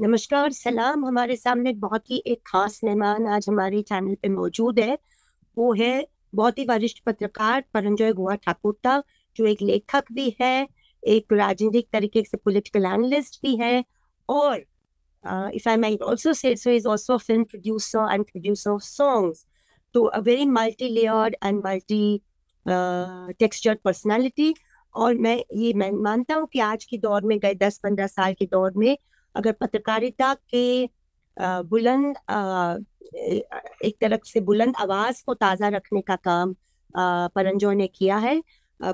नमस्कार सलाम हमारे सामने बहुत ही एक खास मेहमान आज हमारे चैनल पे मौजूद है वो है बहुत ही वरिष्ठ पत्रकार परंजय गोवा ठाकुरता जो एक लेखक भी है एक राजनीतिक तरीके से पॉलिटिकल एनालिस्ट भी है और if I might also say so is also film producer and producer of songs तो a very multi layered and multi textured personality और मैं ये मैं मानता हूँ कि आज के दौर में गए दस पंद्रह साल के दौर में अगर पत्रकारिता के बुलंद एक तरफ से बुलंद आवाज को ताज़ा रखने का काम परंजोय ने किया है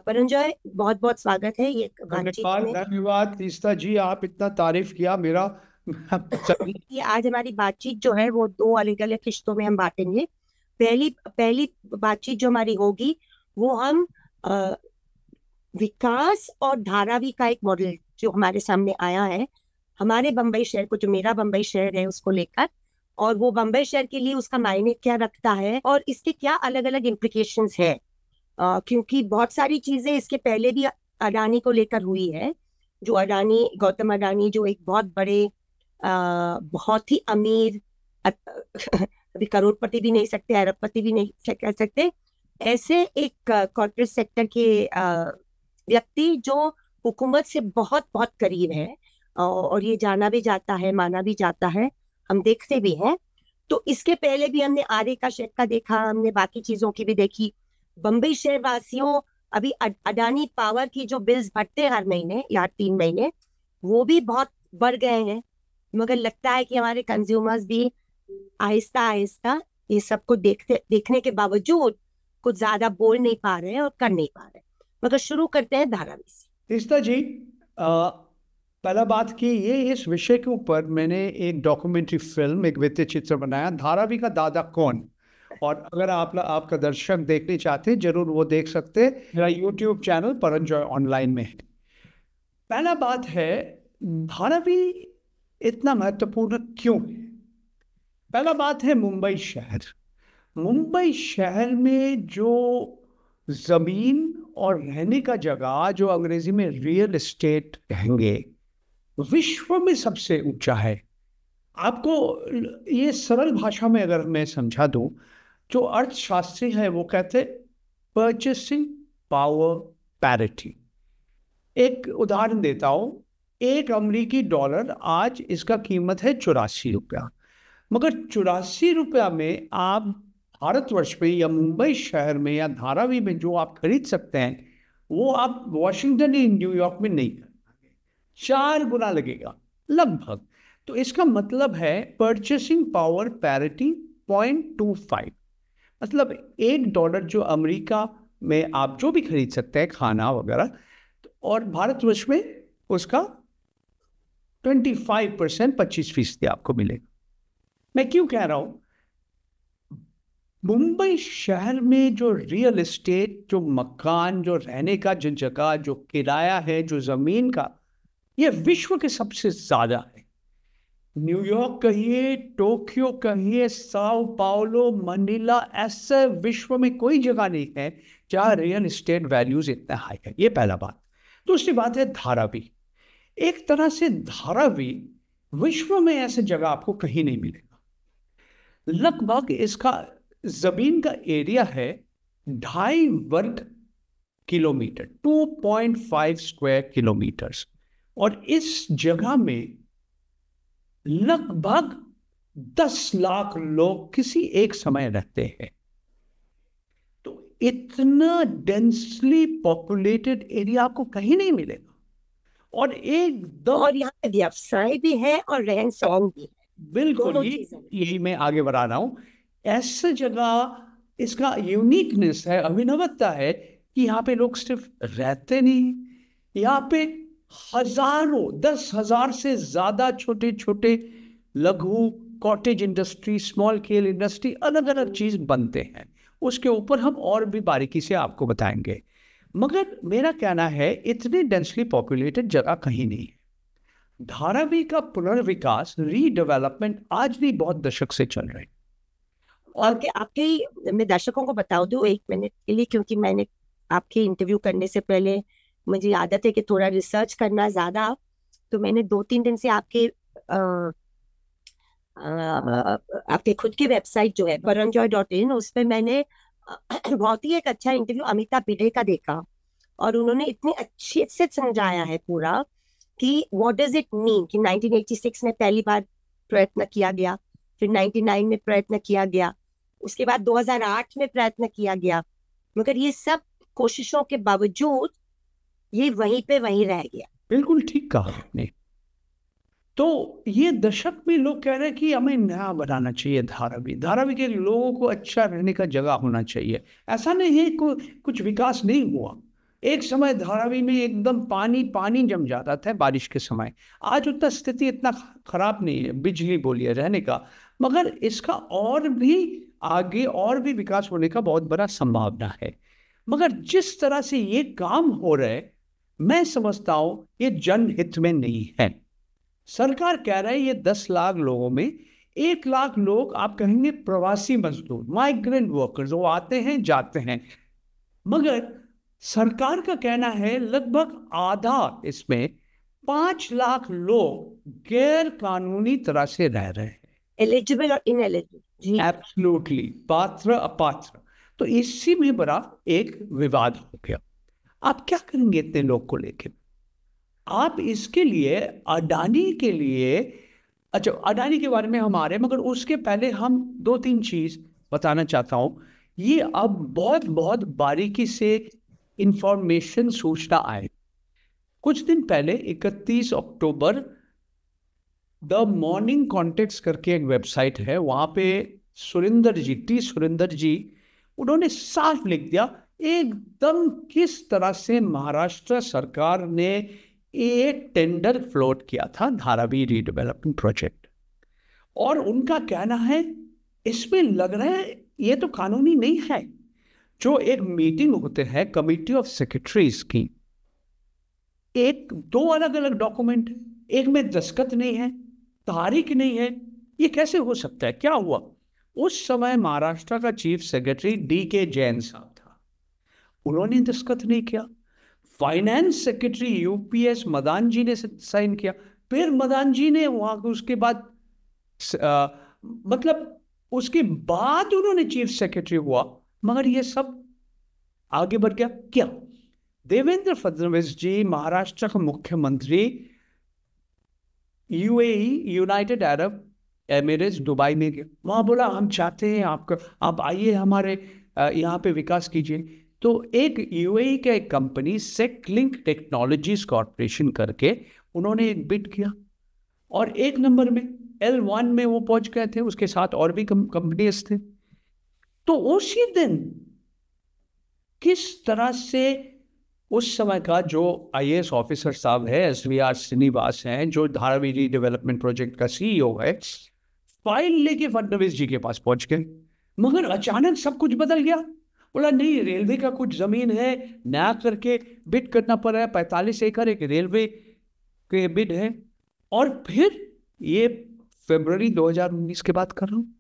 परंजो बहुत बहुत स्वागत है ये धन्यवाद तीस्ता जी आप इतना तारीफ किया मेरा ये आज हमारी बातचीत जो है वो दो अलग अलग किश्तों में हम बांटेंगे पहली पहली बातचीत जो हमारी होगी वो हम आ, विकास और धारावी का एक मॉडल जो हमारे सामने आया है हमारे बम्बई शहर को जो मेरा बम्बई शहर है उसको लेकर और वो बम्बई शहर के लिए उसका मायने क्या रखता है और इसके क्या अलग अलग इम्प्लीकेशन है आ, क्योंकि बहुत सारी चीजें इसके पहले भी अडानी को लेकर हुई है जो अडानी गौतम अडानी जो एक बहुत बड़े आ, बहुत ही अमीर अभी करोड़पति भी नहीं सकते अरबपति भी नहीं कह सकते ऐसे एक कॉर्पोरेट सेक्टर के व्यक्ति जो हुकूमत से बहुत बहुत करीब है और ये जाना भी जाता है माना भी जाता है हम देखते भी हैं तो इसके पहले भी हमने आर्य का शेख का देखा हमने बाकी चीजों की भी देखी बम्बई शहर वासियों अभी अडानी पावर की जो बिल्स भरते हर महीने या तीन महीने वो भी बहुत बढ़ गए हैं मगर लगता है कि हमारे कंज्यूमर्स भी आहिस्ता आहिस्ता ये सब को देखते देखने के बावजूद कुछ ज्यादा बोल नहीं पा रहे हैं और कर नहीं पा रहे मगर शुरू करते हैं धारावी से जी आ, पहला बात कि ये इस विषय के ऊपर मैंने एक डॉक्यूमेंट्री फिल्म एक वित्तीय चित्र बनाया धारावी का दादा कौन और अगर आप आपका दर्शक देखने चाहते जरूर वो देख सकते मेरा यूट्यूब चैनल परंजॉय ऑनलाइन में पहला बात है धारावी इतना महत्वपूर्ण क्यों है पहला बात है मुंबई शहर मुंबई शहर में जो ज़मीन और रहने का जगह जो अंग्रेजी में रियल इस्टेट कहेंगे विश्व में सबसे ऊंचा है आपको ये सरल भाषा में अगर मैं समझा दूं जो अर्थशास्त्री है वो कहते हैं परचेसिंग पावर पैरिटी एक उदाहरण देता हूं एक अमरीकी डॉलर आज इसका कीमत है चौरासी रुपया मगर चौरासी रुपया में आप भारतवर्ष में या मुंबई शहर में या धारावी में जो आप खरीद सकते हैं वो आप वॉशिंगटन या न्यूयॉर्क में नहीं कर चार गुना लगेगा लगभग तो इसका मतलब है purchasing power parity point two five मतलब एक डॉलर जो अमेरिका में आप जो भी खरीद सकते हैं खाना वगैरह तो और भारतवर्ष में उसका ट्वेंटी फाइव परसेंट पच्चीस फीसदी आपको मिलेगा मैं क्यों कह रहा हूं मुंबई शहर में जो रियल इस्टेट जो मकान जो रहने का जो जगह जो किराया है जो ज़मीन का ये विश्व के सबसे ज़्यादा है न्यूयॉर्क कहिए टोक्यो कहिए साओ पाओलो मनीला ऐसे विश्व में कोई जगह नहीं है जहां रियल इस्टेट वैल्यूज इतना हाई है ये पहला बात दूसरी बात है धारावी एक तरह से धारावी विश्व में ऐसे जगह आपको कहीं नहीं मिलेगा लगभग इसका जमीन का एरिया है ढाई वर्ग किलोमीटर 2.5 स्क्वायर किलोमीटर्स और इस जगह में लगभग दस लाख लोग किसी एक समय रहते हैं तो इतना डेंसली पॉपुलेटेड एरिया आपको कहीं नहीं मिलेगा और एक दो और यहाँ व्यवसाय भी है और रहन सहन भी है बिल्कुल यही मैं आगे बढ़ा रहा हूं ऐसे जगह इसका यूनिकनेस है अभिनवता है कि यहाँ पे लोग सिर्फ रहते नहीं यहाँ पे हजारों दस हजार से ज़्यादा छोटे छोटे लघु cottage industry small scale industry अलग अलग चीज़ बनते हैं उसके ऊपर हम और भी बारीकी से आपको बताएंगे मगर मेरा कहना है इतने डेंसली पॉपुलेटेड जगह कहीं नहीं है धारावी का पुनर्विकास रीडेवलपमेंट आज भी बहुत दशक से चल रहे और के आपके मैं दर्शकों को बता दू एक मिनट के लिए क्योंकि मैंने आपके इंटरव्यू करने से पहले मुझे आदत है कि थोड़ा रिसर्च करना ज्यादा तो मैंने दो तीन दिन से आपके आपके खुद की वेबसाइट जो है वरुण जॉय डॉट इन उस पर मैंने बहुत ही एक अच्छा इंटरव्यू अमिताभ बिडे का देखा और उन्होंने इतने अच्छे से समझाया है पूरा कि व्हाट डज इट मीन कि 1986 में पहली बार प्रयत्न किया गया फिर 99 में प्रयत्न किया गया उसके बाद 2008 में प्रयत्न किया गया मगर ये सब कोशिशों के बावजूद ये वहीं पे वहीं रह गया बिल्कुल ठीक कहा आपने तो ये दशक में लोग कह रहे हैं कि हमें नया बनाना चाहिए धारावी धारावी के लोगों को अच्छा रहने का जगह होना चाहिए ऐसा नहीं है को, कुछ विकास नहीं हुआ एक समय धारावी में एकदम पानी पानी जम जाता था बारिश के समय आज उतना स्थिति इतना खराब नहीं है बिजली बोलिए रहने का मगर इसका और भी आगे और भी विकास होने का बहुत बड़ा संभावना है मगर जिस तरह से ये काम हो रहे मैं समझता हूं ये जनहित में नहीं है सरकार कह रहा है ये दस लाख लोगों में एक लाख लोग आप कहेंगे प्रवासी मजदूर माइग्रेंट वर्कर्स वो आते हैं जाते हैं मगर सरकार का कहना है लगभग आधा इसमें पांच लाख लोग गैर कानूनी तरह से रह रहे हैं एलिजिबल और इनएलिजिबल एब्सोल्युटली पात्र अपात्र तो इसी में बड़ा एक विवाद हो गया आप क्या करेंगे इतने लोग को लेके आप इसके लिए अडानी के लिए अच्छा अडानी के बारे में हम आ रहे हैं मगर उसके पहले हम दो तीन चीज़ बताना चाहता हूं ये अब बहुत बहुत बारीकी से इंफॉर्मेशन सूचना आए कुछ दिन पहले 31 अक्टूबर द मॉर्निंग कॉन्टेक्ट करके एक वेबसाइट है वहां पे सुरेंद्र जी टी सुरेंद्र जी उन्होंने साफ लिख दिया एकदम किस तरह से महाराष्ट्र सरकार ने एक टेंडर फ्लोट किया था धारावी रीडेवलपमेंट प्रोजेक्ट और उनका कहना है इसमें लग रहा है ये तो कानूनी नहीं है जो एक मीटिंग होते हैं कमिटी ऑफ सेक्रेटरीज की एक दो अलग अलग डॉक्यूमेंट है एक में दस्खत नहीं है तारीख नहीं है ये कैसे हो सकता है क्या हुआ उस समय महाराष्ट्र का चीफ सेक्रेटरी डी के जैन साहब उन्होंने दस्खत नहीं किया finance secretary UPS Madan ji ने साइन किया फिर मदान जी ने वहां उसके बाद आ, मतलब उसके बाद उन्होंने चीफ सेक्रेटरी हुआ मगर ये सब आगे बढ़ गया क्या देवेंद्र फडनवीस जी महाराष्ट्र का मुख्यमंत्री UAE United Arab Emirates Dubai में गया वहां बोला हम चाहते हैं आपका आप आइए हमारे यहाँ पे विकास कीजिए तो एक यूएई e का एक company Seclink technologies corporation करके उन्होंने एक बिट किया और एक नंबर में एल वन में वो पहुंच गए थे उसके साथ और भी कंपनीज थे तो उसी दिन किस तरह से उस समय का जो आई ऑफिसर साहब है एस वी आर श्रीनिवास हैं जो धारावीरी डेवलपमेंट प्रोजेक्ट का सीईओ e है फाइल लेके फडनवीस जी के पास पहुंच गए मगर अचानक सब कुछ बदल गया बोला नहीं रेलवे का कुछ ज़मीन है नया करके बिड करना पड़ रहा है पैंतालीस एकड़ एक रेलवे के बिड है और फिर ये फरवरी 2019 के बाद कर रहा हूँ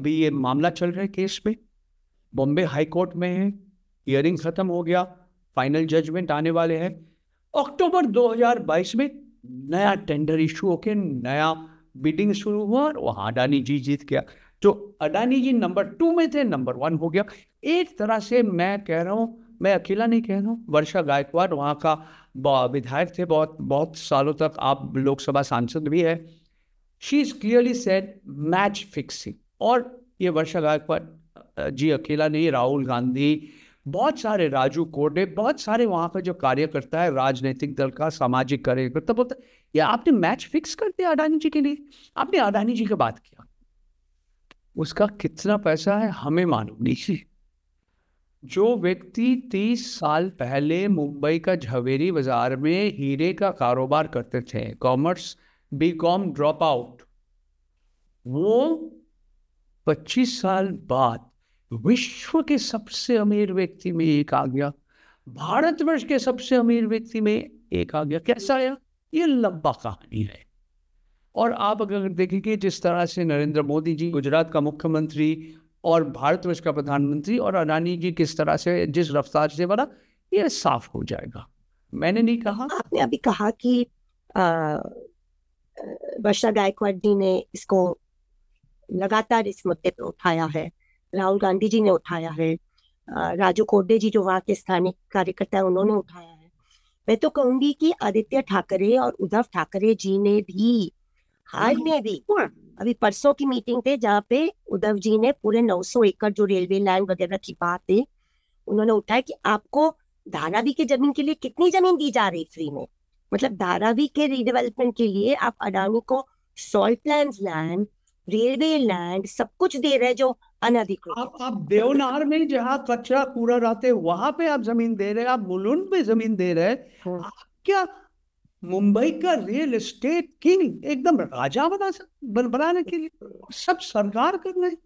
अभी ये मामला चल रहा है केस में बॉम्बे हाई कोर्ट में है हियरिंग ख़त्म हो गया फाइनल जजमेंट आने वाले हैं अक्टूबर 2022 में नया टेंडर इशू होके नया बिडिंग शुरू हुआ और वहाँ अडानी जी जीत गया जो अडानी जी नंबर टू में थे नंबर वन हो गया एक तरह से मैं कह रहा हूँ मैं अकेला नहीं कह रहा हूँ वर्षा गायकवाड़ वहाँ का विधायक थे बहुत बहुत सालों तक आप लोकसभा सांसद भी है she is clearly said match fixing और ये वर्षा गायकवाड़ जी अकेला नहीं राहुल गांधी बहुत सारे राजू कोडे बहुत सारे वहाँ का जो कार्यकर्ता है राजनीतिक दल का सामाजिक कार्यकर्ता बोलता या आपने मैच फिक्स कर दिया अडानी जी के लिए आपने अडानी जी की बात किया उसका कितना पैसा है हमें मालूम नहीं जो व्यक्ति तीस साल पहले मुंबई का झवेरी बाजार में हीरे का कारोबार करते थे commerce B com drop out वो पच्चीस साल बाद विश्व के सबसे अमीर व्यक्ति में एक आ गया भारतवर्ष के सबसे अमीर व्यक्ति में एक आ गया कैसा आया ये लंबा कहानी है और आप अगर देखें कि जिस तरह से नरेंद्र मोदी जी गुजरात का मुख्यमंत्री और भारतवर्ष का प्रधानमंत्री और अडानी जी किस तरह से जिस रफ्तार से बना ये साफ हो जाएगा मैंने नहीं कहा आपने अभी कहा कि वर्षा गायकवाड़ जी ने इसको लगातार इस मुद्दे पर उठाया है राहुल गांधी जी ने उठाया है राजू कोडे जी जो वहां के स्थानीय कार्यकर्ता है उन्होंने उठाया है मैं तो कहूंगी कि आदित्य ठाकरे और उद्धव ठाकरे जी ने भी हाल में अभी हाँ। अभी परसों की मीटिंग थे जहाँ पे उद्धव जी ने पूरे 900 एकड़ जो रेलवे लाइन वगैरह की बात है उन्होंने उठाया कि आपको धारावी के जमीन के लिए कितनी जमीन दी जा रही फ्री में मतलब धारावी के रिडेवलपमेंट के लिए आप अडानी को salt land land railway land सब कुछ दे रहे जो अनधिकृत आप आप देवनार में जहाँ कचरा कूड़ा रहते वहां पे आप जमीन दे रहे आप मुलुंड पे जमीन दे रहे हाँ। आप क्या मुंबई का रियल एस्टेट किंग एकदम राजा बना बन बनाने के लिए सब सरकार कर रहे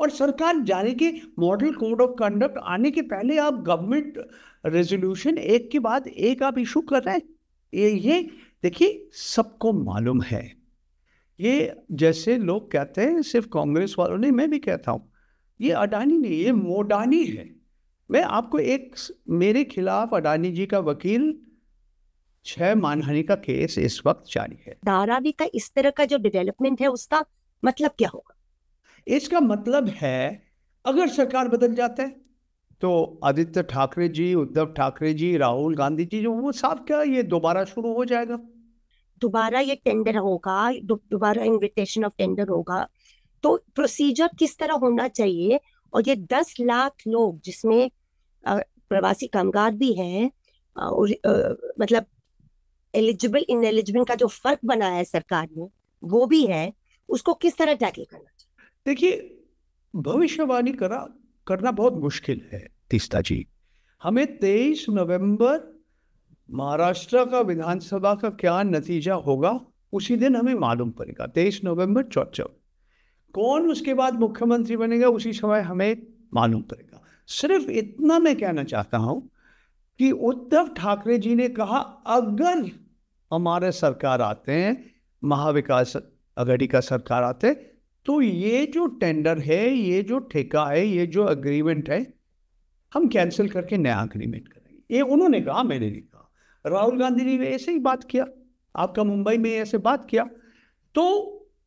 और सरकार जाने के मॉडल कोड ऑफ कंडक्ट आने के पहले आप गवर्नमेंट रेजोल्यूशन एक के बाद एक आप इशू कर रहे हैं ये ये देखिए सबको मालूम है ये जैसे लोग कहते हैं सिर्फ कांग्रेस वालों ने मैं भी कहता हूँ ये अडानी नहीं ये मोडानी है मैं आपको एक मेरे खिलाफ अडानी जी का वकील छह मानहानि का केस इस वक्त जारी है धारावी का इस तरह का जो डेवलपमेंट है उसका मतलब क्या होगा इसका मतलब है अगर सरकार बदल जाते हैं तो आदित्य ठाकरे जी उद्धव ठाकरे जी राहुल गांधी जी जो वो साहब क्या ये दोबारा शुरू हो जाएगा दोबारा ये टेंडर होगा दोबारा इनविटेशन ऑफ टेंडर होगा तो प्रोसीजर किस तरह होना चाहिए और ये दस लाख लोग जिसमें प्रवासी कामगार भी हैं और मतलब एलिजिबल इन एलिजिबल का जो फर्क बनाया है सरकार ने वो भी है उसको किस तरह टैकल करना देखिए भविष्यवाणी करा करना बहुत मुश्किल है तीस्ता जी हमें तेईस नवंबर महाराष्ट्र का विधानसभा का क्या नतीजा होगा उसी दिन हमें मालूम पड़ेगा तेईस नवंबर चौथा कौन उसके बाद मुख्यमंत्री बनेगा उसी समय हमें मालूम पड़ेगा सिर्फ इतना मैं कहना चाहता हूँ कि उद्धव ठाकरे जी ने कहा अगर हमारे सरकार आते हैं महाविकास अघाड़ी का सरकार आते तो ये जो टेंडर है ये जो ठेका है ये जो अग्रीमेंट है हम कैंसिल करके नया अग्रीमेंट करेंगे ये उन्होंने कहा मैंने नहीं कहा राहुल गांधी जी ने ऐसे ही बात किया आपका मुंबई में ऐसे बात किया तो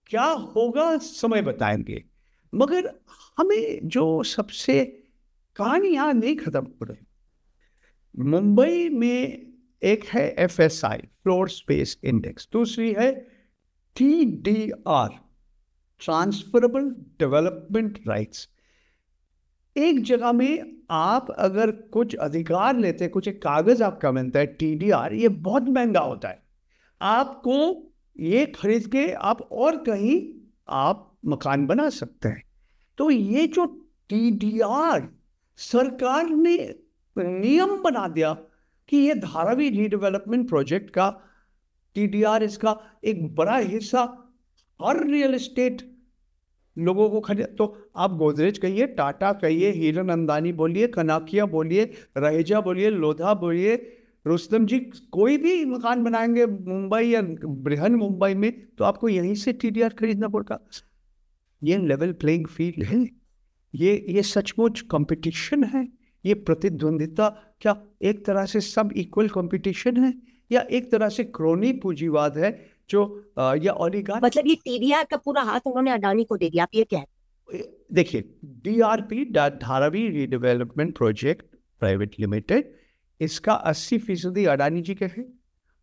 क्या होगा समय बताएंगे मगर हमें जो सबसे कहानी यहाँ नहीं खत्म हो रही मुंबई में एक है F S I floor space index दूसरी है T D R transferable development rights एक जगह में आप अगर कुछ अधिकार लेते हैं कुछ एक कागज आपका बनता है टी डी आर ये बहुत महंगा होता है आपको ये खरीद के आप और कहीं आप मकान बना सकते हैं तो ये जो टी डी आर सरकार ने नियम बना दिया कि ये धारावी रीडेवलपमेंट प्रोजेक्ट का टीडीआर इसका एक बड़ा हिस्सा हर रियल इस्टेट लोगों को खरीद तो आप गोदरेज कहिए टाटा कहिए हीरन अंदानी बोलिए कनाकिया बोलिए रहेजा बोलिए लोधा बोलिए रुस्तम जी कोई भी मकान बनाएंगे मुंबई या बृहन मुंबई में तो आपको यहीं से टीडीआर खरीदना पड़ेगा ये लेवल प्लेइंग फील्ड है ये ये सचमुच कंपटीशन है ये प्रतिद्वंदिता क्या एक तरह से सब इक्वल कंपटीशन है या एक तरह से क्रोनी पूंजीवाद है जो या ओलिगार्क मतलब ये टीडीआर का पूरा हाथ उन्होंने अडानी को दे दिया आप ये क्या देखिए DRP Dharavi redevelopment project private limited इसका 80 फीसदी अडानी जी के हैं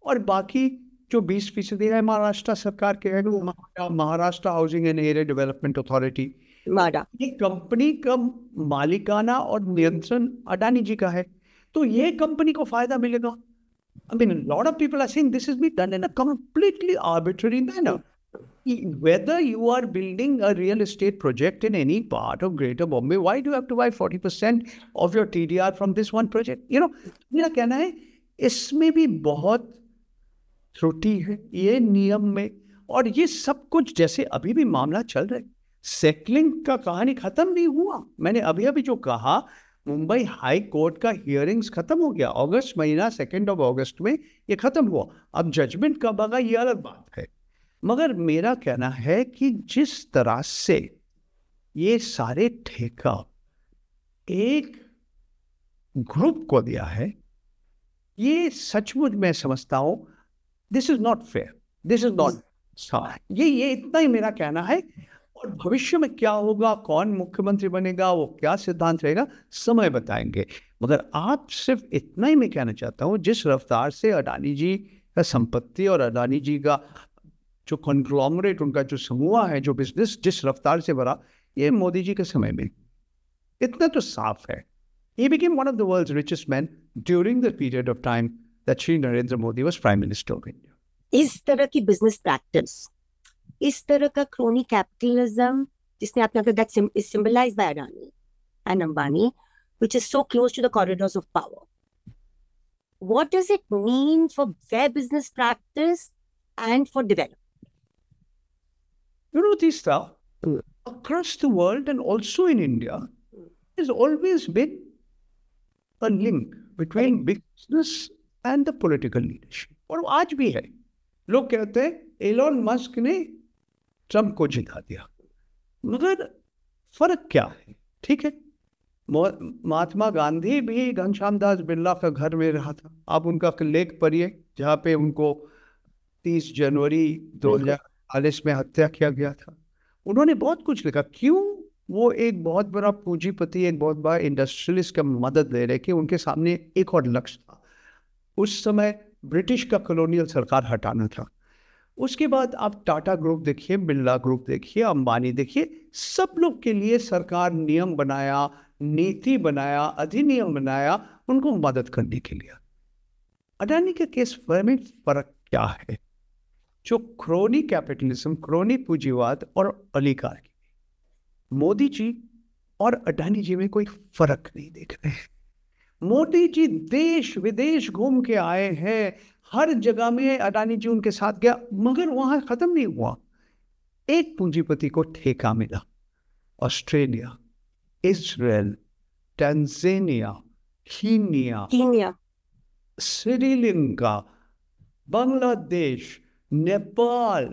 और बाकी जो 20 फीसदी है महाराष्ट्र सरकार के हैं Maharashtra housing and area development authority मारा ये कंपनी का मालिकाना और नियंत्रण अडानी जी का है तो ये कंपनी को फायदा मिलेगा I mean, a lot of people are saying this has been done in a completely arbitrary manner. Whether you are building a real estate project in any part of Greater Bombay, why do you have to buy 40% of your TDR from this one project? You know, मेरा कहना है इसमें भी बहुत त्रुटि है ये नियम में और ये सब कुछ जैसे अभी भी मामला चल रहा है सेटलिंग का कहानी खत्म नहीं हुआ मैंने अभी अभी जो कहा मुंबई हाई कोर्ट का हियरिंग्स खत्म हो गया अगस्त महीना सेकेंड ऑफ अगस्त में ये खत्म हुआ अब जजमेंट कब आगा ये अलग बात है मगर मेरा कहना है कि जिस तरह से ये सारे ठेका एक ग्रुप को दिया है ये सचमुच मैं समझता हूं this is not fair this is not ये ये इतना ही मेरा कहना है और भविष्य में क्या होगा कौन मुख्यमंत्री बनेगा वो क्या सिद्धांत रहेगा समय बताएंगे मगर आप सिर्फ इतना ही मैं कहना चाहता हूँ जिस रफ्तार से अडानी जी का संपत्ति और अडानी जी का जो कॉन्ग्लोमरेट उनका जो समूह है जो बिजनेस जिस रफ्तार से भरा ये मोदी जी के समय में इतना तो साफ है ये became one of the world richest man during the period of time that Shri Narendra Modi was prime minister of India इस तरह की बिजनेस प्रैक्टिस इस तरह का क्रोनी कैपिटलिज्म जिसने आपने आपको that is symbolise by Adani and Ambani which is so close to the corridors of power what does it mean for fair business practice and for development? You know, this stuff mm. across the world and also in India mm. has always been a link between big business and the political leadership. और आज भी है लोग कहते हैं Elon Musk ने Trump को जिता दिया मगर फर्क क्या है ठीक है महात्मा गांधी भी घनश्याम दास बिरला का घर में रहा था आप उनका लेख पढ़िए जहाँ पे उनको 30 जनवरी दो हजार में हत्या किया गया था उन्होंने बहुत कुछ लिखा क्यों वो एक बहुत बड़ा पूंजीपति एक बहुत बड़ा इंडस्ट्रियलिस्ट का मदद ले रहे कि उनके सामने एक और लक्ष्य था उस समय ब्रिटिश का कॉलोनियल सरकार हटाना था उसके बाद आप टाटा ग्रुप देखिए बिरला ग्रुप देखिए अंबानी देखिए सब लोग के लिए सरकार नियम बनाया नीति बनाया अधिनियम बनाया उनको मदद करने के लिए अडानी के केस में फर्क क्या है जो क्रोनी कैपिटलिज्म क्रोनी पूंजीवाद और अलीगार्की मोदी जी और अडानी जी में कोई फर्क नहीं देख रहे हैं मोदी जी देश विदेश घूम के आए हैं हर जगह में अडानी जी उनके साथ गया मगर वहां ख़त्म नहीं हुआ एक पूंजीपति को ठेका मिला Australia Israel Tanzania Kenya Kenya Sri Lanka Bangladesh Nepal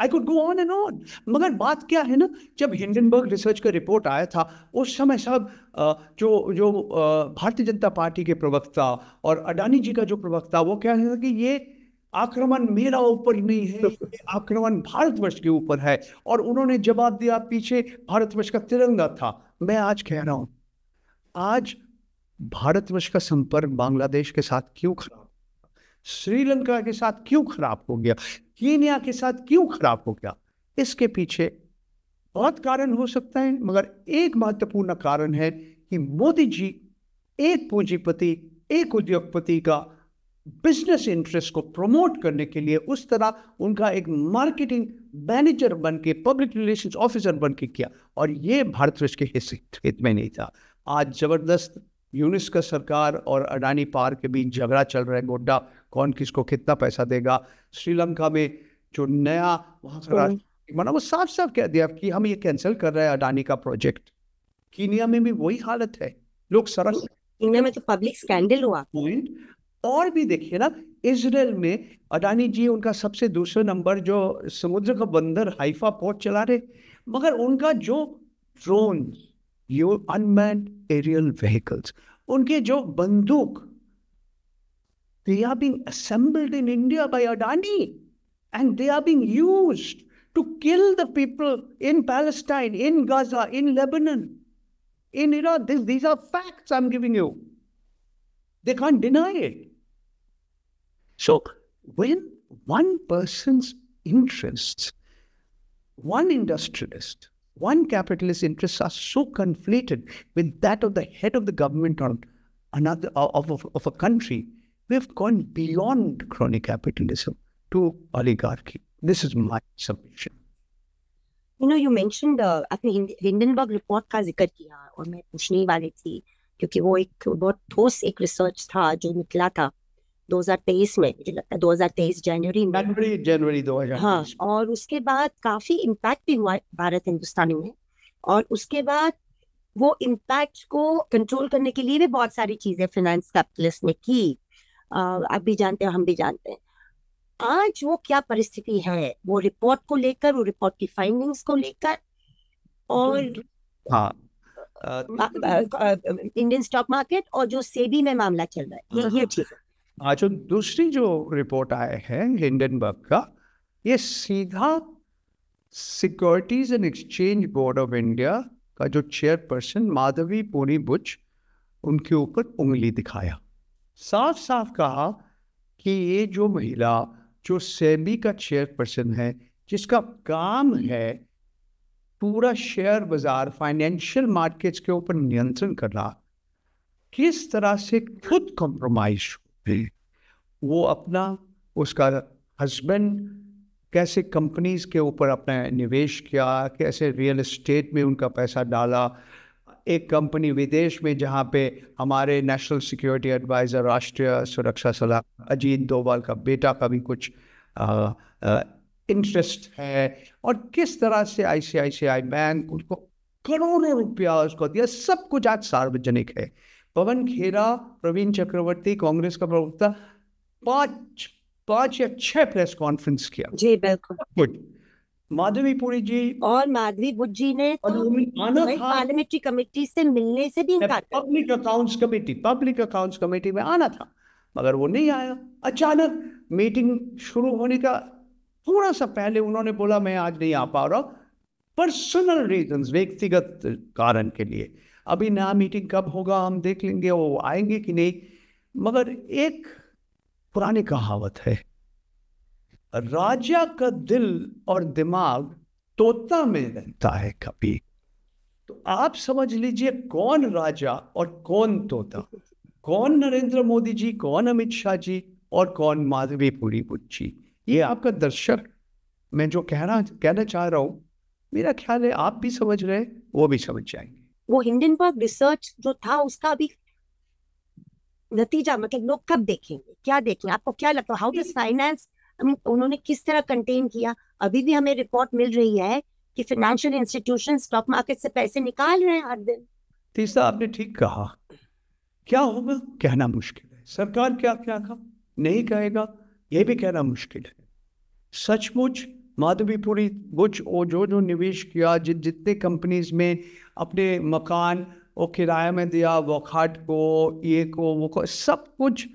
I could go on and on मगर बात क्या है ना जब हिंडनबर्ग रिसर्च का रिपोर्ट आया था उस समय सब जो जो भारतीय जनता पार्टी के प्रवक्ता और अडानी जी का जो प्रवक्ता वो क्या था कि ये आक्रमण मेरा ऊपर नहीं है आक्रमण भारतवर्ष के ऊपर है और उन्होंने जवाब दिया पीछे भारतवर्ष का तिरंगा था मैं आज कह रहा हूं आज भारतवर्ष का संपर्क बांग्लादेश के साथ क्यों खराब श्रीलंका के साथ क्यों खराब हो गया कीनिया के साथ क्यों खराब हो गया इसके पीछे बहुत कारण हो सकता है मगर एक महत्वपूर्ण कारण है कि मोदी जी एक पूंजीपति एक उद्योगपति का बिजनेस इंटरेस्ट को प्रमोट करने के लिए उस तरह उनका एक मार्केटिंग मैनेजर बन के पब्लिक रिलेशन ऑफिसर बन के किया और ये भारतवर्ष के हित में नहीं था आज जबरदस्त यूनिस्का सरकार और अडानी पार के बीच झगड़ा चल रहा है गोड्डा कौन किसको कितना पैसा देगा श्रीलंका में जो नया वहाँ का माना हम्म। वो साफ साफ कह दिया कि हम ये कैंसिल कर रहे हैं अडानी का प्रोजेक्ट कीनिया में भी वही हालत है लोग सरस कीनिया में तो पब्लिक स्कैंडल हुआ पॉइंट और भी देखिए ना इसराइल में अडानी जी उनका सबसे दूसरे नंबर जो समुद्र का बंदर हाइफा पोर्ट चला रहे मगर उनका जो ड्रोन यो अनमैन एरियल व्हीकल्स उनके जो बंदूक They are being assembled in India by Adani and they are being used to kill the people in Palestine, in Gaza, in Lebanon, in Iraq. This, these are facts I'm giving you. They can't deny it. So when one person's interests, one industrialist, one capitalist interests are so conflated with that of the head of the government on another of, of, of a country We've gone beyond crony capitalism to oligarchy. This is my submission. You know, you mentioned the uh, आपने Hindenburg report का जिक्र किया और मैं पूछने वाली थी क्योंकि वो एक बहुत ठोस एक रिसर्च था जो निकला था 2023 में मुझे लगता है 2023 जनवरी में जनवरी जनवरी 2023 हाँ और उसके बाद काफी इम्पैक्ट भी हुआ भारत हिंदुस्तान में और उसके बाद वो इम्पैक्ट को कंट्रोल करने के लिए भी बहुत सारी चीजें फाइनेंस कैपिटलिस्ट ने की आप भी जानते हैं हम भी जानते हैं आज वो क्या परिस्थिति है वो रिपोर्ट को लेकर वो रिपोर्ट की फाइंडिंग्स को लेकर और तो, तो, हाँ इंडियन स्टॉक मार्केट और जो सेबी में मामला चल रहा है ये चीज आज हाँ। हाँ, जो दूसरी जो रिपोर्ट आए है हिंडनबर्ग का ये सीधा securities and exchange board of India का जो चेयरपर्सन माधवी पोनी बुच उनके ऊपर उंगली दिखाया साफ साफ कहा कि ये जो महिला जो सेबी का चेयरपर्सन है जिसका काम है पूरा शेयर बाजार फाइनेंशियल मार्केट्स के ऊपर नियंत्रण करना किस तरह से खुद कॉम्प्रोमाइज हुई वो अपना उसका हस्बैंड कैसे कंपनीज के ऊपर अपना निवेश किया कैसे रियल एस्टेट में उनका पैसा डाला एक कंपनी विदेश में जहाँ पे हमारे नेशनल सिक्योरिटी एडवाइज़र राष्ट्रीय सुरक्षा सलाह अजीत डोवाल का बेटा का भी कुछ इंटरेस्ट है और किस तरह से आई सी आई सी आई बैंक उसको करोड़ों रुपया उसको दिया सब कुछ आज सार्वजनिक है पवन खेरा प्रवीण चक्रवर्ती कांग्रेस का प्रवक्ता पांच पांच या छह प्रेस कॉन्फ्रेंस किया जी बिल्कुल माधवी पुरी जी और माधवी बुद्ध जी ने पार्लियामेंट्री कमेटी से मिलने से भी public accounts committee public accounts committee में आना था मगर वो नहीं आया अचानक मीटिंग शुरू होने का थोड़ा सा पहले उन्होंने बोला मैं आज नहीं आ पा रहा पर्सनल रीजन व्यक्तिगत कारण के लिए अभी नया मीटिंग कब होगा हम देख लेंगे वो आएंगे कि नहीं मगर एक पुरानी कहावत है राजा का दिल और दिमाग तोता में रहता है कभी तो आप समझ लीजिए कौन राजा और कौन तोता कौन नरेंद्र मोदी जी कौन अमित शाह जी और कौन माधवी पूरी बुच्ची ये आपका दर्शक मैं जो कहना कहना चाह रहा हूँ मेरा ख्याल है आप भी समझ रहे वो भी समझ जाएंगे वो हिंडनबर्ग रिसर्च जो था उसका भी नतीजा मतलब लोग कब देखेंगे क्या देखेंगे आपको क्या लगता है हाउ डज फाइनेंस उन्होंने किस तरह कंटेन किया अभी भी हमें रिपोर्ट मिल रही है कि फाइनेंशियल इंस्टीट्यूशन स्टॉक मार्केट से पैसे निकाल रहे हैं हर दिन तीसरा आपने ठीक कहा क्या होगा कहना मुश्किल है सरकार क्या क्या कहा नहीं कहेगा यह भी कहना मुश्किल है सचमुच माधवीपुरी कुछ और जो जो निवेश किया जिन जितने कंपनीज में अपने मकान और किराया में दिया वॉकहाट को ये को वो को सब कुछ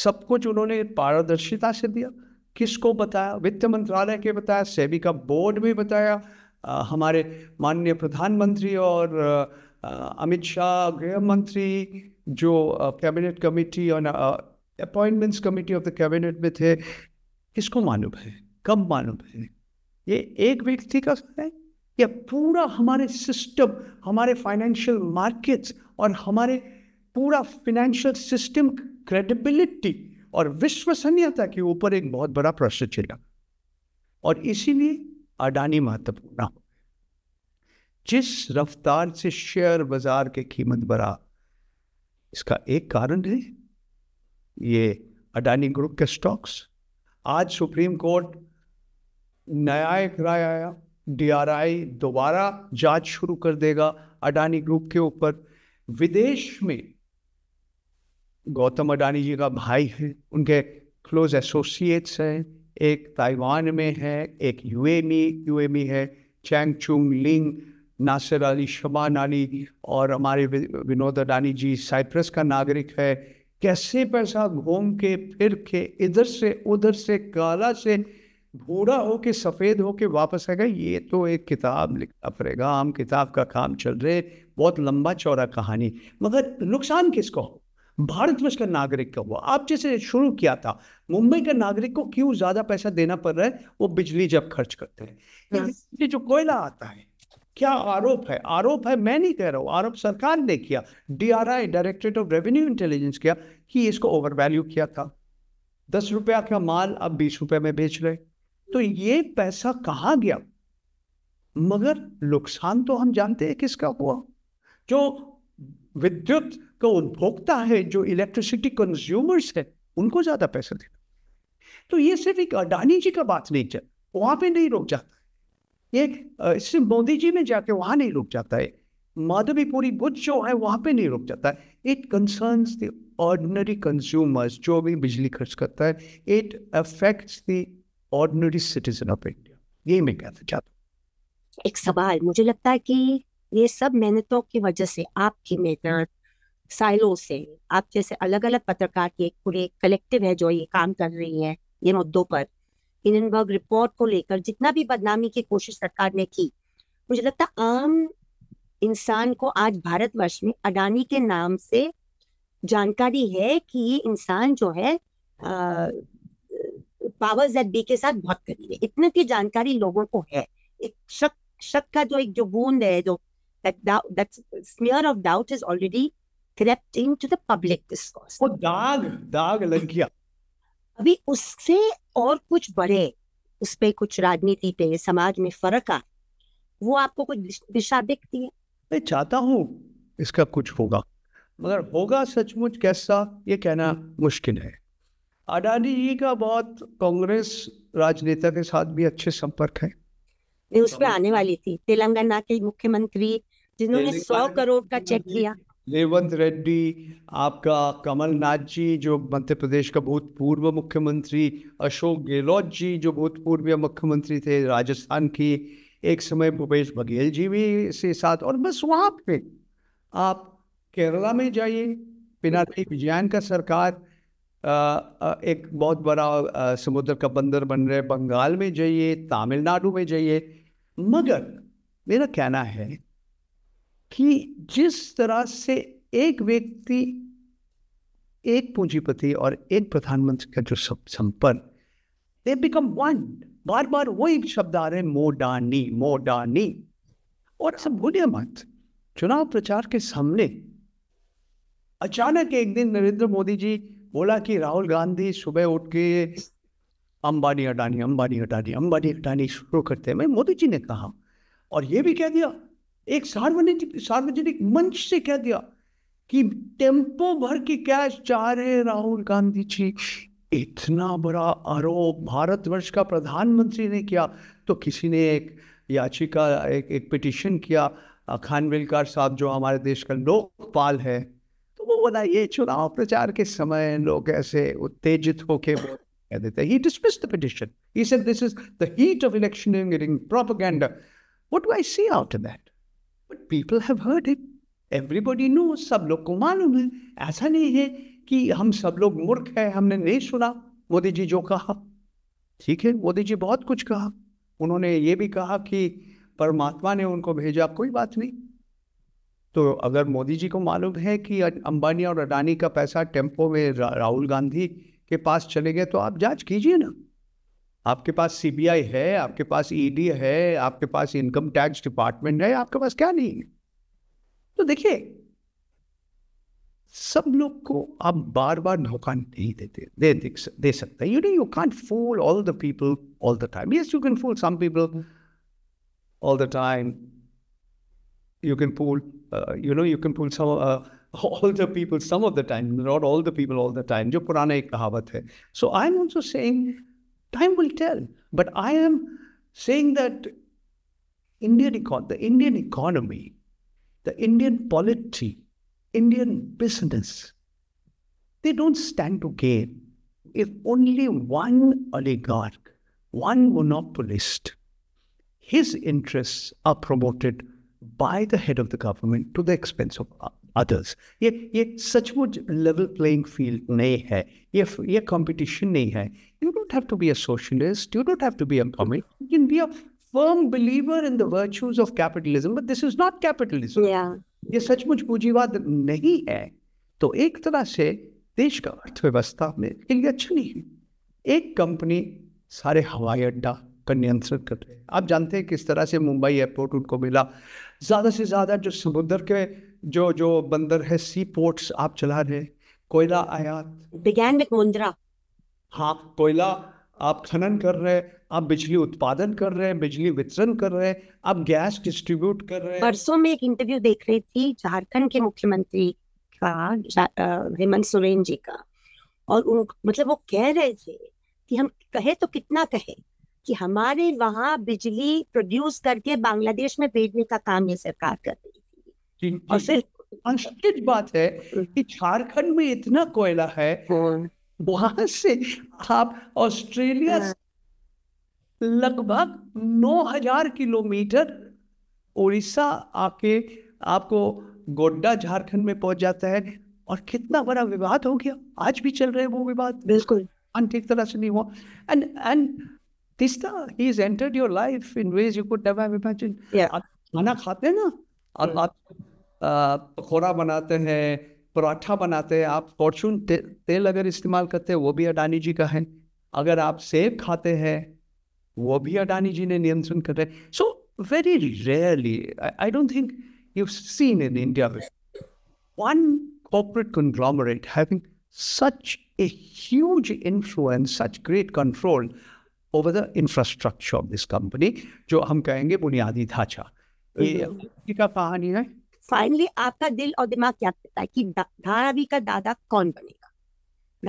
सब कुछ उन्होंने पारदर्शिता से दिया किसको बताया वित्त मंत्रालय के बताया सेबी का बोर्ड भी बताया आ, हमारे माननीय प्रधानमंत्री और अमित शाह गृह मंत्री जो कैबिनेट कमेटी और appointments committee of the cabinet में थे किसको मालूम है कब मालूम है ये एक व्यक्ति का है या पूरा हमारे सिस्टम हमारे फाइनेंशियल मार्केट्स और हमारे पूरा फिनेंशियल सिस्टम क्रेडिबिलिटी और विश्वसनीयता के ऊपर एक बहुत बड़ा प्रश्न चला और इसीलिए अडानी महत्वपूर्ण हो जिस रफ्तार से शेयर बाजार के कीमत बढ़ा इसका एक कारण है ये अडानी ग्रुप के स्टॉक्स आज सुप्रीम कोर्ट नया एक राय आया डीआरआई दोबारा जांच शुरू कर देगा अडानी ग्रुप के ऊपर विदेश में गौतम अडानी जी का भाई है उनके क्लोज एसोसिएट्स हैं एक ताइवान में है एक यूएमी यूएमी है चैंग चुंग लिंग नासिर अली शबान अली और हमारे विनोद अडानी जी साइप्रस का नागरिक है कैसे पैसा घूम के फिर के इधर से उधर से काला से भूरा के सफ़ेद हो के वापस आ गए ये तो एक किताब लिखना पड़ेगा हम किताब का काम चल रहे बहुत लंबा चौड़ा कहानी मगर नुकसान किसको भारतवर्ष का नागरिक का हुआ आप जैसे शुरू किया था मुंबई का नागरिक को क्यों ज्यादा पैसा देना पड़ रहा है वो बिजली जब खर्च करते हैं हाँ। ये जो कोयला आता है क्या आरोप है आरोप है मैं नहीं कह रहा हूँ आरोप सरकार ने किया DRI directorate of revenue intelligence किया कि इसको ओवर वैल्यू किया था दस रुपया का माल अब बीस रुपये में बेच रहे तो ये पैसा कहाँ गया मगर नुकसान तो हम जानते हैं किसका हुआ जो विद्युत को उपभोक्ता है जो इलेक्ट्रिसिटी कंज्यूमर्स है उनको ज़्यादा पैसा देना तो ये सिर्फ एक अडानी जी का बात नहीं चल वहां पे नहीं रोक जाता है सिर्फ मोदी जी में जाके वहां नहीं रोक जाता है माधवीपुरी बुद्ध जो है वहां पे नहीं रोक जाता it concerns the ordinary consumers जो भी बिजली खर्च करता है it affects the ordinary citizen of India यही मैं कहना चाहता हूँ एक सवाल मुझे लगता है कि ये सब मेहनतों की वजह से आपकी मेहनत साइलो से आप जैसे अलग अलग पत्रकार की एक कलेक्टिव है जो ये काम कर रही है ये मुद्दों पर हिंडनबर्ग रिपोर्ट को लेकर जितना भी बदनामी की कोशिश सरकार ने की मुझे लगता आम इंसान को आज भारतवर्ष में अडानी के नाम से जानकारी है कि ये इंसान जो है पावर जेड बी के साथ बहुत करीब है इतने की जानकारी लोगों को है एक शक शक का जो एक जो बूंद है जो that doubt, that smear of doubt has already crept into the public discourse. Oh, dog, dog, लग गया. अभी उससे और कुछ बड़े उस पर कुछ राजनीति पे समाज में फर्क आ वो आपको कुछ दिशा दिखती है मैं चाहता हूँ इसका कुछ होगा मगर होगा सचमुच कैसा ये कहना मुश्किल है अडानी जी का बहुत कांग्रेस राजनेता के साथ भी अच्छे संपर्क है उसमें आने वाली थी तेलंगाना के मुख्यमंत्री जिन्होंने सौ करोड़ का चेक किया रेवंत रेड्डी आपका कमलनाथ जी जो मध्य प्रदेश का भूतपूर्व मुख्यमंत्री अशोक गहलोत जी जो भूतपूर्व मुख्यमंत्री थे राजस्थान की एक समय भूपेश बघेल जी भी से साथ और बस वहाँ पे आप केरला में जाइए पिनाथी विजयन का सरकार आ, आ, एक बहुत बड़ा समुद्र का बंदर बन रहे बंगाल में जाइए तमिलनाडु में जाइए मगर मेरा कहना है कि जिस तरह से एक व्यक्ति एक पूंजीपति और एक प्रधानमंत्री का जो संपर्क दे बिकम वन बार बार एक शब्द आ रहे हैं मोडानी मोडानी और सब भूलिए मत चुनाव प्रचार के सामने अचानक एक दिन नरेंद्र मोदी जी बोला कि राहुल गांधी सुबह उठ के अंबानी अडानी अंबानी अडानी अंबानी अडानी शुरू करते हैं मैं मोदी जी ने कहा और ये भी कह दिया एक सार्वजनिक सार्वजनिक मंच से कह दिया कि टेम्पो भर के कैश चाह रहे राहुल गांधी जी इतना बड़ा आरोप भारतवर्ष का प्रधानमंत्री ने किया तो किसी ने एक याचिका एक एक पिटिशन किया खान साहब जो हमारे देश का लोकपाल है तो वो बोला ये चुनाव प्रचार के समय लोग ऐसे उत्तेजित होके कह देते ही dismiss the petition he said this is the heat of what do I see that people have heard it everybody know सब लोग को मालूम है ऐसा नहीं है कि हम सब लोग मूर्ख है हमने नहीं सुना मोदी जी जो कहा ठीक है मोदी जी बहुत कुछ कहा उन्होंने ये भी कहा कि परमात्मा ने उनको भेजा कोई बात नहीं तो अगर मोदी जी को मालूम है कि अं-, अंबानी और अडानी का पैसा टेम्पो में रा, राहुल गांधी के पास चले गए तो आप जांच कीजिए ना आपके पास सीबीआई है आपके पास ईडी e है आपके पास इनकम टैक्स डिपार्टमेंट है आपके पास क्या नहीं है तो देखिए सब लोग को आप बार बार धोखा नहीं देते दे दे, दे सकते you know you can't fool all the people all the time yes you can fool some people all the time you can fool you know you can fool some all the people some of the time not all the people all the time जो पुराना एक कहावत है. So I am also saying Time will tell. But I am saying that Indian econ- the Indian economy, the Indian polity, Indian business, they don't stand to gain if only one oligarch, one monopolist, his interests are promoted by the head of the government to the expense of others. Others ये ये सचमुच level playing field नहीं है ये ये competition नहीं है you don't have to be a socialist you don't have to be a communist you can be a firm believer in the virtues of capitalism but this is not capitalism ये सचमुच पूंजीवाद नहीं है तो एक तरह से देश का अर्थव्यवस्था में के अच्छा नहीं है एक कंपनी सारे हवाई अड्डा का नियंत्रण कर रहे हैं आप जानते हैं किस तरह से मुंबई एयरपोर्ट उनको मिला ज़्यादा से ज़्यादा जो समुद्र के जो जो बंदर है सी पोर्ट्स आप चला रहे कोयला आयात बिगैन विद मुंद्रा हाँ कोयला आप खनन कर रहे हैं आप बिजली उत्पादन कर रहे हैं बिजली वितरण कर रहे हैं आप गैस डिस्ट्रीब्यूट कर रहे हैं परसों में एक इंटरव्यू देख रही थी झारखंड के मुख्यमंत्री का हेमंत सोरेन जी का और उन मतलब वो कह रहे थे कि हम कहे तो कितना कहे कि हमारे वहाँ बिजली प्रोड्यूस करके बांग्लादेश में भेजने का काम ये सरकार कर रही और सिर्फ बात है कि झारखंड में इतना कोयला है हाँ। वहां से आप ऑस्ट्रेलिया हाँ। लगभग 9000 किलोमीटर उड़ीसा आके आपको गोड्डा झारखंड में पहुंच जाता है और कितना बड़ा विवाद हो गया आज भी चल रहे वो विवाद बिल्कुल ठीक तरह से नहीं हुआ एंड एंड तिस्ता he is entered your life in ways you could never imagine आप खाना खाते ना और हाँ। आप पकौड़ा बनाते हैं पराठा बनाते हैं आप फॉर्चून ते, तेल अगर इस्तेमाल करते हैं वो भी अडानी जी का है अगर आप सेब खाते हैं वो भी अडानी जी ने नियंत्रण कर रहे हैं so very rarely I don't think you seen in India one corporate conglomerate having such a huge influence, such great control over the infrastructure of this company, जो हम कहेंगे बुनियादी ढांचा ये का कहानी है फाइनली आपका दिल और दिमाग क्या कहता है कि धारावी का दादा कौन बनेगा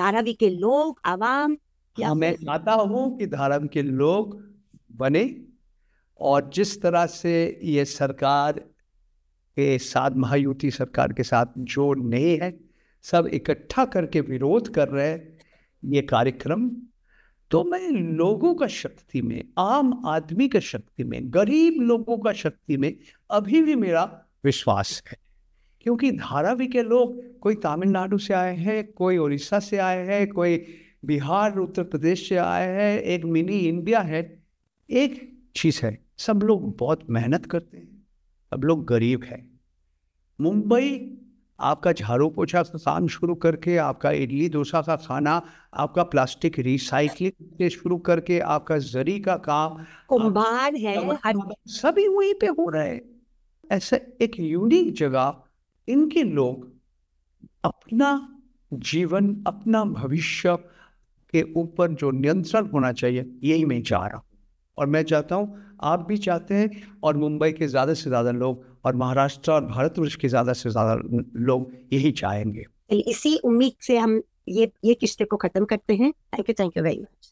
धारावी के लोग आवाम हाँ, मैं चाहता हूँ कि धारावी के लोग बने और जिस तरह से ये सरकार के साथ महायुति सरकार के साथ जो नए हैं सब इकट्ठा करके विरोध कर रहे हैं ये कार्यक्रम तो मैं लोगों का शक्ति में आम आदमी का शक्ति में गरीब लोगों का शक्ति में अभी भी मेरा विश्वास है क्योंकि धारावी के लोग कोई तमिलनाडु से आए हैं कोई उड़ीसा से आए हैं कोई बिहार उत्तर प्रदेश से आए हैं एक मिनी इंडिया है एक चीज़ है सब लोग बहुत मेहनत करते हैं सब लोग गरीब हैं मुंबई आपका झाड़ू पोछा का काम शुरू करके आपका इडली डोसा का खाना आपका प्लास्टिक रिसाइकलिंग से शुरू करके आपका जरी का काम कुंभार है सभी वहीं पे हो रहे हैं ऐसा एक यूनिक जगह इनके लोग अपना जीवन अपना भविष्य के ऊपर जो नियंत्रण होना चाहिए यही मैं चाह रहा हूँ और मैं चाहता हूँ आप भी चाहते हैं और मुंबई के ज़्यादा से ज़्यादा लोग और महाराष्ट्र और भारतवर्ष के ज़्यादा से ज़्यादा लोग यही चाहेंगे इसी उम्मीद से हम ये ये किश्ते को ख़त्म करते हैं thank you thank you very much